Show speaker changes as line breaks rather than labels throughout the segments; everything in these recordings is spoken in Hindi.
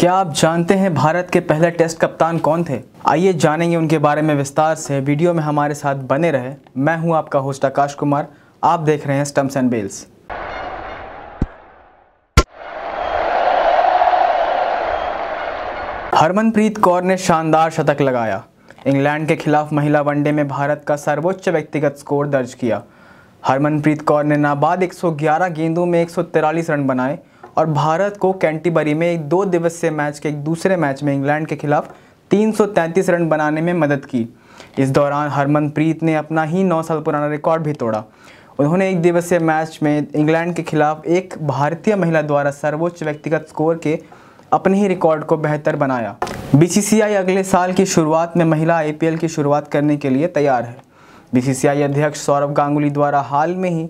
क्या आप जानते हैं भारत के पहले टेस्ट कप्तान कौन थे आइए जानेंगे उनके बारे में विस्तार से वीडियो में हमारे साथ बने रहे मैं हूं आपका होस्ट आकाश कुमार आप देख रहे हैं stumps and bails Harmanpreet Kaur ने शानदार शतक लगाया इंग्लैंड के खिलाफ महिला वनडे में भारत का सर्वोच्च व्यक्तिगत स्कोर दर्ज किया हरमनप्रीत कौर ने नाबाद 111 गेंदों में एक रन बनाए और भारत को कैंटीबरी में एक दो दिवसीय मैच के एक दूसरे मैच में इंग्लैंड के खिलाफ 333 रन बनाने में मदद की इस दौरान हरमनप्रीत ने अपना ही नौ साल पुराना रिकॉर्ड भी तोड़ा उन्होंने एक दिवसीय मैच में इंग्लैंड के खिलाफ एक भारतीय महिला द्वारा सर्वोच्च व्यक्तिगत स्कोर के अपने ही रिकॉर्ड को बेहतर बनाया बीसीसीआई अगले साल की शुरुआत में महिला आईपीएल की शुरुआत करने के लिए तैयार है बीसीसीआई अध्यक्ष सौरभ गांगुली द्वारा हाल में ही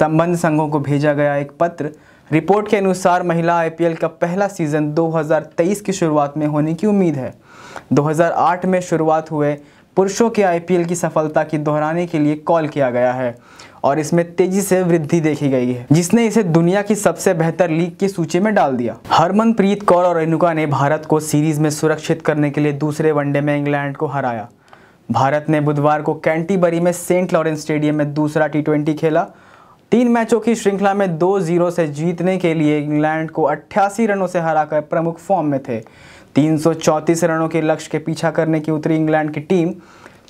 संबंध संघों को भेजा गया एक पत्र रिपोर्ट के अनुसार महिला आईपीएल का पहला सीज़न 2023 की शुरुआत में होने की उम्मीद है 2008 में शुरुआत हुए पुरुषों के आईपीएल की सफलता की दोहराने के लिए कॉल किया गया है और इसमें तेजी से वृद्धि देखी गई है जिसने इसे दुनिया की सबसे बेहतर लीग की सूची में डाल दिया हरमनप्रीत कौर और रेणुका ने भारत को सीरीज में सुरक्षित करने के लिए दूसरे वनडे में इंग्लैंड को हराया भारत ने बुधवार को कैंटीबरी में सेंट लॉरेंस स्टेडियम में दूसरा टी खेला तीन मैचों की श्रृंखला में दो जीरो से जीतने के लिए इंग्लैंड को अट्ठासी रनों से हराकर प्रमुख फॉर्म में थे तीन रनों के लक्ष्य के पीछा करने की उतरी इंग्लैंड की टीम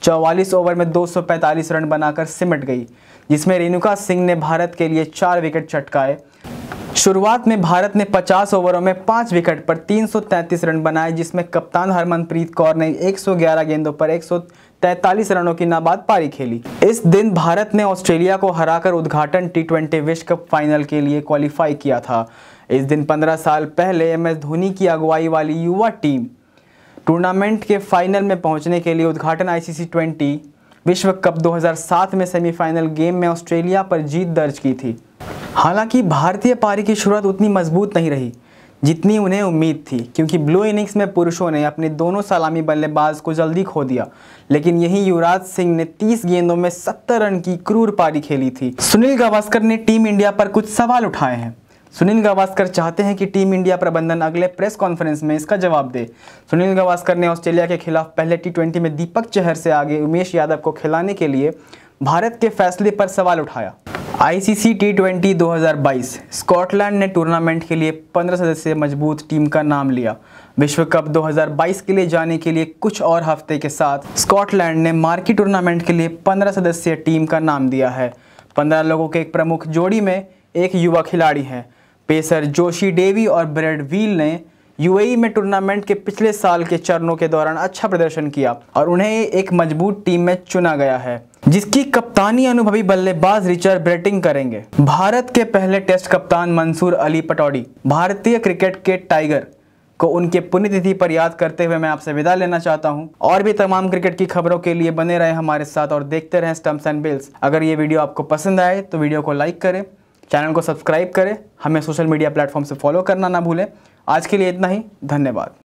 44 ओवर में 245 रन बनाकर सिमट गई जिसमें रेणुका सिंह ने भारत के लिए चार विकेट चटकाए शुरुआत में भारत ने 50 ओवरों में पाँच विकेट पर 333 रन बनाए जिसमें कप्तान हरमनप्रीत कौर ने 111 गेंदों पर एक तैतालीस रनों की नाबाद पारी खेली इस दिन भारत ने ऑस्ट्रेलिया को हराकर उद्घाटन टी विश्व कप फाइनल के लिए क्वालिफाई किया था इस दिन 15 साल पहले एम एस धोनी की अगुवाई वाली युवा टीम टूर्नामेंट के फाइनल में पहुंचने के लिए उद्घाटन आईसीसी 20 विश्व कप 2007 में सेमीफाइनल गेम में ऑस्ट्रेलिया पर जीत दर्ज की थी हालांकि भारतीय पारी की शुरुआत उतनी मजबूत नहीं रही जितनी उन्हें उम्मीद थी क्योंकि ब्लू इनिंग्स में पुरुषों ने अपने दोनों सलामी बल्लेबाज को जल्दी खो दिया लेकिन यही युवराज सिंह ने 30 गेंदों में 70 रन की क्रूर पारी खेली थी सुनील गावस्कर ने टीम इंडिया पर कुछ सवाल उठाए हैं सुनील गावस्कर चाहते हैं कि टीम इंडिया प्रबंधन अगले प्रेस कॉन्फ्रेंस में इसका जवाब दे सुनील गावस्कर ने ऑस्ट्रेलिया के खिलाफ पहले टी में दीपक चहर से आगे उमेश यादव को खिलाने के लिए भारत के फैसले पर सवाल उठाया आईसीसी टी ट्वेंटी दो स्कॉटलैंड ने टूर्नामेंट के लिए 15 सदस्यीय मजबूत टीम का नाम लिया विश्व कप 2022 के लिए जाने के लिए कुछ और हफ्ते के साथ स्कॉटलैंड ने मार्की टूर्नामेंट के लिए 15 सदस्यीय टीम का नाम दिया है 15 लोगों के एक प्रमुख जोड़ी में एक युवा खिलाड़ी है पेसर जोशी डेवी और ब्रेड व्हील ने यूएई में टूर्नामेंट के पिछले साल के चरणों के दौरान अच्छा प्रदर्शन किया और उन्हें एक मजबूत टीम में चुना गया है जिसकी कप्तानी अनुभवी बल्लेबाज रिचर्ड ब्रेटिंग करेंगे भारत के पहले टेस्ट कप्तान मंसूर अली पटौड़ी भारतीय क्रिकेट के टाइगर को उनके पुण्यतिथि पर याद करते हुए मैं आपसे विदा लेना चाहता हूं और भी तमाम क्रिकेट की खबरों के लिए बने रहे हमारे साथ और देखते रहें स्टम्प्स एंड बिल्स अगर ये वीडियो आपको पसंद आए तो वीडियो को लाइक करें चैनल को सब्सक्राइब करें हमें सोशल मीडिया प्लेटफॉर्म से फॉलो करना ना भूलें आज के लिए इतना ही धन्यवाद